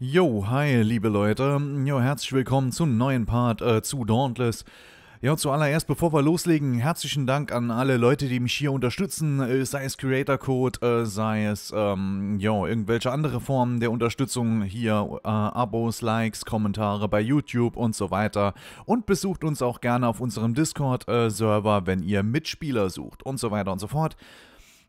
Yo, hi, liebe Leute. Jo, herzlich willkommen zum neuen Part äh, zu Dauntless. Ja, zuallererst, bevor wir loslegen, herzlichen Dank an alle Leute, die mich hier unterstützen, äh, sei es Creator Code, äh, sei es ähm, jo, irgendwelche andere Formen der Unterstützung hier, äh, Abos, Likes, Kommentare bei YouTube und so weiter. Und besucht uns auch gerne auf unserem Discord-Server, äh, wenn ihr Mitspieler sucht und so weiter und so fort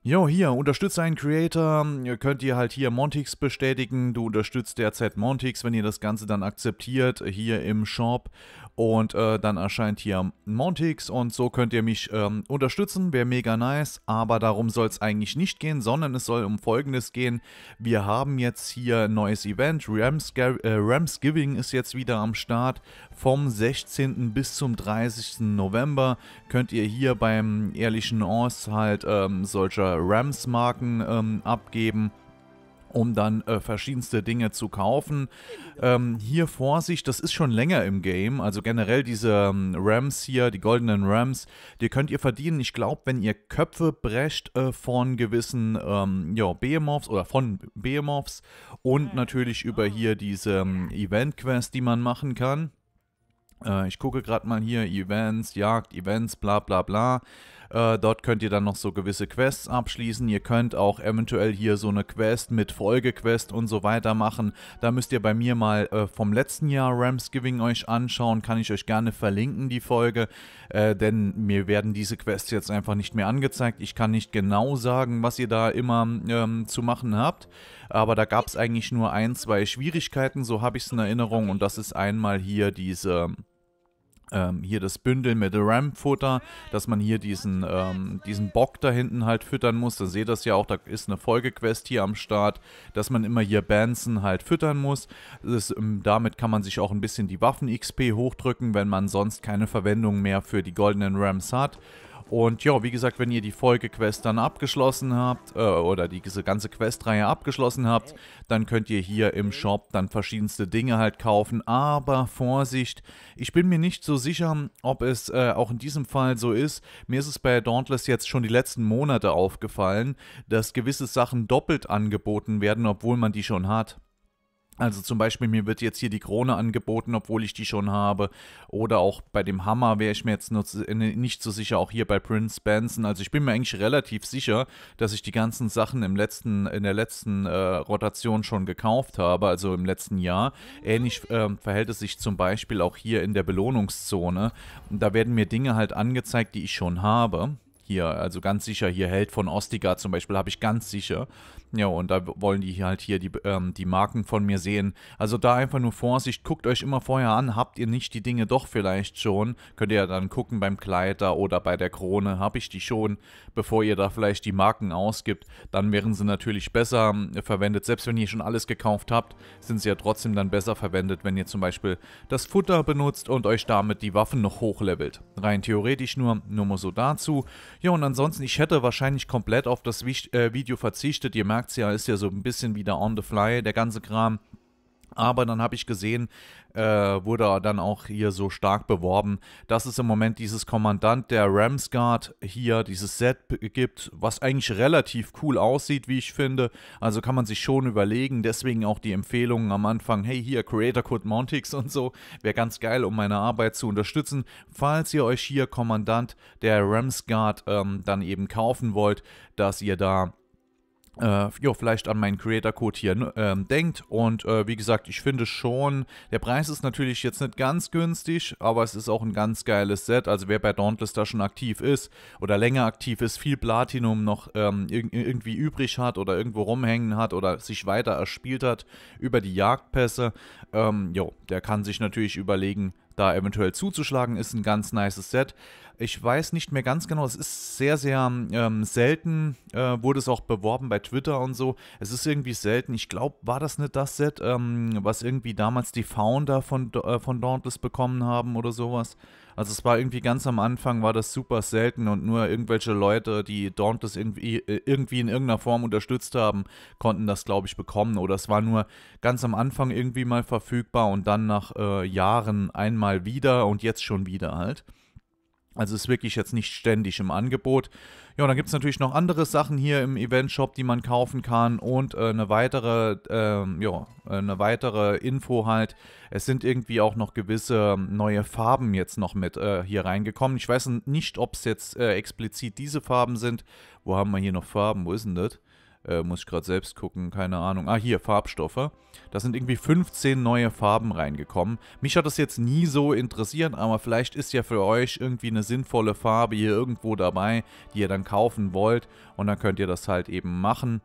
jo, hier, unterstütze einen Creator, ihr könnt ihr halt hier Montix bestätigen, du unterstützt derzeit Montix, wenn ihr das Ganze dann akzeptiert, hier im Shop und äh, dann erscheint hier Montix und so könnt ihr mich ähm, unterstützen, wäre mega nice, aber darum soll es eigentlich nicht gehen, sondern es soll um Folgendes gehen, wir haben jetzt hier ein neues Event, Rams, äh, Ramsgiving ist jetzt wieder am Start, vom 16. bis zum 30. November könnt ihr hier beim ehrlichen Ors halt ähm, solcher Rams-Marken ähm, abgeben um dann äh, verschiedenste Dinge zu kaufen. Ähm, hier Vorsicht, das ist schon länger im Game, also generell diese ähm, Rams hier, die goldenen Rams, die könnt ihr verdienen. Ich glaube, wenn ihr Köpfe brecht äh, von gewissen ähm, ja, Behemoths oder von Behemoths und natürlich genau. über hier diese ähm, Event-Quest, die man machen kann. Äh, ich gucke gerade mal hier, Events, Jagd, Events, bla bla bla. Äh, dort könnt ihr dann noch so gewisse Quests abschließen. Ihr könnt auch eventuell hier so eine Quest mit Folgequest und so weiter machen. Da müsst ihr bei mir mal äh, vom letzten Jahr Ramsgiving euch anschauen. Kann ich euch gerne verlinken, die Folge. Äh, denn mir werden diese Quests jetzt einfach nicht mehr angezeigt. Ich kann nicht genau sagen, was ihr da immer ähm, zu machen habt. Aber da gab es eigentlich nur ein, zwei Schwierigkeiten. So habe ich es in Erinnerung. Und das ist einmal hier diese ähm, hier das Bündel mit Ram-Futter, dass man hier diesen, ähm, diesen Bock da hinten halt füttern muss. Da seht ihr das ja auch, da ist eine Folgequest hier am Start, dass man immer hier Benson halt füttern muss. Ist, ähm, damit kann man sich auch ein bisschen die Waffen-XP hochdrücken, wenn man sonst keine Verwendung mehr für die goldenen Rams hat. Und ja, wie gesagt, wenn ihr die Folgequest dann abgeschlossen habt, äh, oder diese ganze Questreihe abgeschlossen habt, dann könnt ihr hier im Shop dann verschiedenste Dinge halt kaufen. Aber Vorsicht, ich bin mir nicht so sicher, ob es äh, auch in diesem Fall so ist. Mir ist es bei Dauntless jetzt schon die letzten Monate aufgefallen, dass gewisse Sachen doppelt angeboten werden, obwohl man die schon hat. Also zum Beispiel, mir wird jetzt hier die Krone angeboten, obwohl ich die schon habe. Oder auch bei dem Hammer wäre ich mir jetzt ne, nicht so sicher, auch hier bei Prince Benson. Also ich bin mir eigentlich relativ sicher, dass ich die ganzen Sachen im letzten, in der letzten äh, Rotation schon gekauft habe, also im letzten Jahr. Ähnlich äh, verhält es sich zum Beispiel auch hier in der Belohnungszone. Da werden mir Dinge halt angezeigt, die ich schon habe hier, also ganz sicher hier Held von Ostiga zum Beispiel, habe ich ganz sicher. Ja, und da wollen die halt hier die, ähm, die Marken von mir sehen. Also da einfach nur Vorsicht, guckt euch immer vorher an, habt ihr nicht die Dinge doch vielleicht schon, könnt ihr ja dann gucken beim Kleider oder bei der Krone, habe ich die schon, bevor ihr da vielleicht die Marken ausgibt, dann wären sie natürlich besser ähm, verwendet. Selbst wenn ihr schon alles gekauft habt, sind sie ja trotzdem dann besser verwendet, wenn ihr zum Beispiel das Futter benutzt und euch damit die Waffen noch hochlevelt. Rein theoretisch nur, nur mal so dazu. Ja, und ansonsten, ich hätte wahrscheinlich komplett auf das äh, Video verzichtet. Ihr merkt es ja, ist ja so ein bisschen wieder on the fly, der ganze Kram. Aber dann habe ich gesehen, äh, wurde er dann auch hier so stark beworben, dass es im Moment dieses Kommandant der Ramsguard hier, dieses Set gibt, was eigentlich relativ cool aussieht, wie ich finde. Also kann man sich schon überlegen. Deswegen auch die Empfehlungen am Anfang, hey hier, Creator Code Montix und so. Wäre ganz geil, um meine Arbeit zu unterstützen. Falls ihr euch hier Kommandant der Ramsguard ähm, dann eben kaufen wollt, dass ihr da äh, jo, vielleicht an meinen Creator Code hier ne, ähm, denkt. Und äh, wie gesagt, ich finde schon, der Preis ist natürlich jetzt nicht ganz günstig, aber es ist auch ein ganz geiles Set. Also wer bei Dauntless da schon aktiv ist oder länger aktiv ist, viel Platinum noch ähm, ir irgendwie übrig hat oder irgendwo rumhängen hat oder sich weiter erspielt hat über die Jagdpässe, ähm, jo, der kann sich natürlich überlegen, da eventuell zuzuschlagen. Ist ein ganz nices Set. Ich weiß nicht mehr ganz genau, es ist sehr, sehr ähm, selten, äh, wurde es auch beworben bei Twitter und so. Es ist irgendwie selten. Ich glaube, war das nicht das Set, ähm, was irgendwie damals die Founder von, äh, von Dauntless bekommen haben oder sowas? Also es war irgendwie ganz am Anfang, war das super selten und nur irgendwelche Leute, die Dauntless irgendwie, äh, irgendwie in irgendeiner Form unterstützt haben, konnten das, glaube ich, bekommen. Oder es war nur ganz am Anfang irgendwie mal verfügbar und dann nach äh, Jahren einmal wieder und jetzt schon wieder halt. Also ist wirklich jetzt nicht ständig im Angebot. Ja, und dann gibt es natürlich noch andere Sachen hier im Event-Shop, die man kaufen kann. Und äh, eine weitere, ähm, äh, ja, eine weitere Info halt. Es sind irgendwie auch noch gewisse ähm, neue Farben jetzt noch mit äh, hier reingekommen. Ich weiß nicht, ob es jetzt äh, explizit diese Farben sind. Wo haben wir hier noch Farben? Wo ist denn das? Äh, muss ich gerade selbst gucken, keine Ahnung. Ah, hier, Farbstoffe. Da sind irgendwie 15 neue Farben reingekommen. Mich hat das jetzt nie so interessiert, aber vielleicht ist ja für euch irgendwie eine sinnvolle Farbe hier irgendwo dabei, die ihr dann kaufen wollt. Und dann könnt ihr das halt eben machen.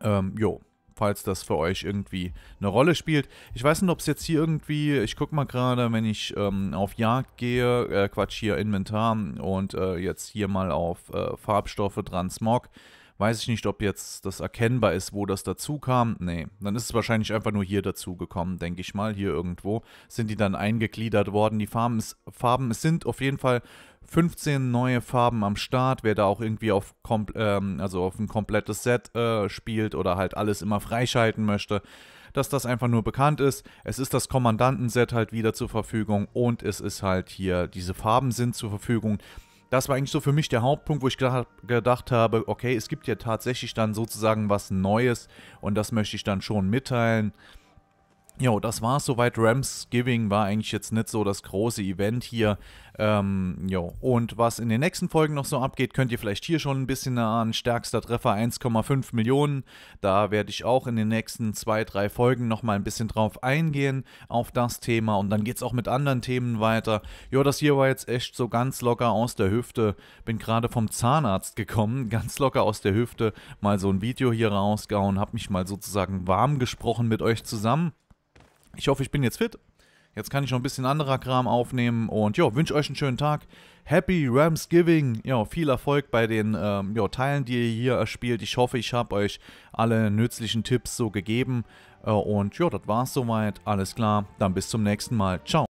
Ähm, jo. Falls das für euch irgendwie eine Rolle spielt. Ich weiß nicht, ob es jetzt hier irgendwie, ich guck mal gerade, wenn ich ähm, auf Jagd gehe, äh, Quatsch, hier Inventar und äh, jetzt hier mal auf äh, Farbstoffe dran Smog. Weiß ich nicht, ob jetzt das erkennbar ist, wo das dazu kam. Nee, dann ist es wahrscheinlich einfach nur hier dazu gekommen, denke ich mal. Hier irgendwo sind die dann eingegliedert worden. Die Farben, ist, Farben es sind auf jeden Fall 15 neue Farben am Start. Wer da auch irgendwie auf, ähm, also auf ein komplettes Set äh, spielt oder halt alles immer freischalten möchte, dass das einfach nur bekannt ist. Es ist das Kommandantenset halt wieder zur Verfügung und es ist halt hier, diese Farben sind zur Verfügung das war eigentlich so für mich der Hauptpunkt, wo ich gedacht, gedacht habe, okay, es gibt ja tatsächlich dann sozusagen was Neues und das möchte ich dann schon mitteilen. Jo, das war's soweit. Ramsgiving war eigentlich jetzt nicht so das große Event hier. Ähm, jo. Und was in den nächsten Folgen noch so abgeht, könnt ihr vielleicht hier schon ein bisschen erahnen. Stärkster Treffer 1,5 Millionen. Da werde ich auch in den nächsten zwei, drei Folgen nochmal ein bisschen drauf eingehen, auf das Thema. Und dann geht's auch mit anderen Themen weiter. Jo, das hier war jetzt echt so ganz locker aus der Hüfte. Bin gerade vom Zahnarzt gekommen, ganz locker aus der Hüfte. Mal so ein Video hier rausgehauen, hab mich mal sozusagen warm gesprochen mit euch zusammen. Ich hoffe, ich bin jetzt fit. Jetzt kann ich noch ein bisschen anderer Kram aufnehmen und ja, wünsche euch einen schönen Tag. Happy Ramsgiving. Ja, viel Erfolg bei den ähm, jo, Teilen, die ihr hier erspielt. Ich hoffe, ich habe euch alle nützlichen Tipps so gegeben. Äh, und ja, das war's soweit. Alles klar. Dann bis zum nächsten Mal. Ciao.